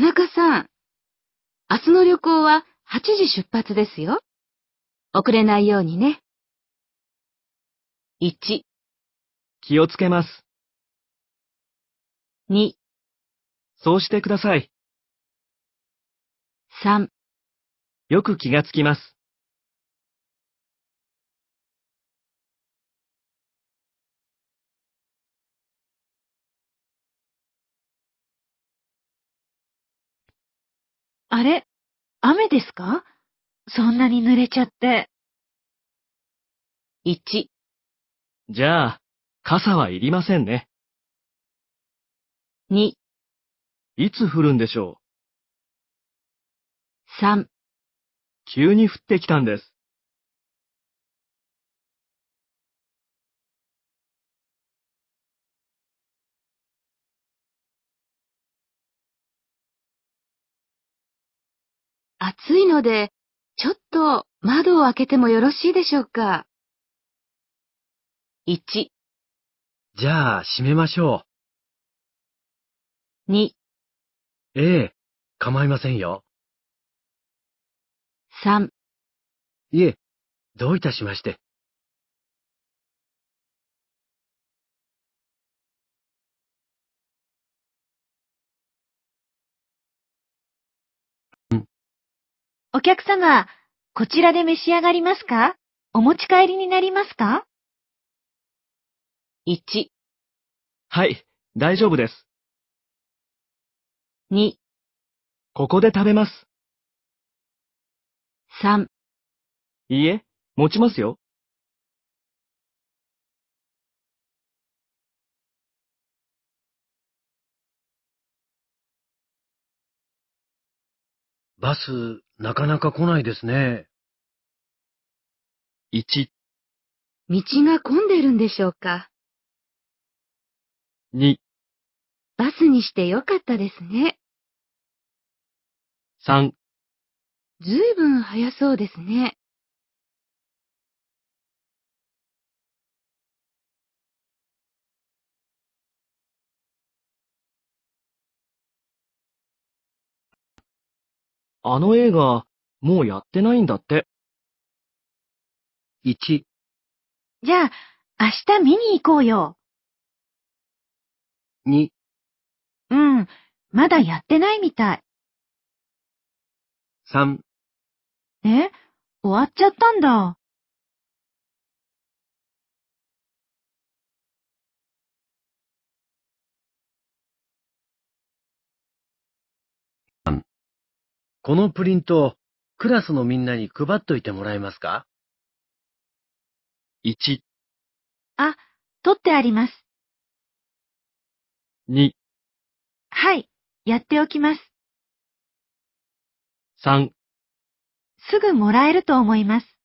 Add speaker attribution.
Speaker 1: 田中さん、明日の旅行は8時出発ですよ。遅れないようにね。1、気をつけます。2、そうしてください。3、よく気がつきます。あれ雨ですかそんなに濡れちゃって。1。じゃあ、傘はいりませんね。2。いつ降るんでしょう ?3。急に降ってきたんです。暑いので、ちょっと窓を開けてもよろしいでしょうか ?1、じゃあ閉めましょう。2、ええ、構いませんよ。3、いえ、どういたしまして。お客様、こちらで召し上がりますかお持ち帰りになりますか ?1、はい、大丈夫です。2、ここで食べます。3、いいえ、持ちますよ。バス、なかなか来ないですね。1、道が混んでるんでしょうか2、バスにしてよかったですね。3、ずいぶん早そうですね。あの映画、もうやってないんだって。1。じゃあ、明日見に行こうよ。2。うん、まだやってないみたい。3。え終わっちゃったんだ。このプリントをクラスのみんなに配っといてもらえますか ?1、あ、取ってあります。2、はい、やっておきます。3すぐもらえると思います。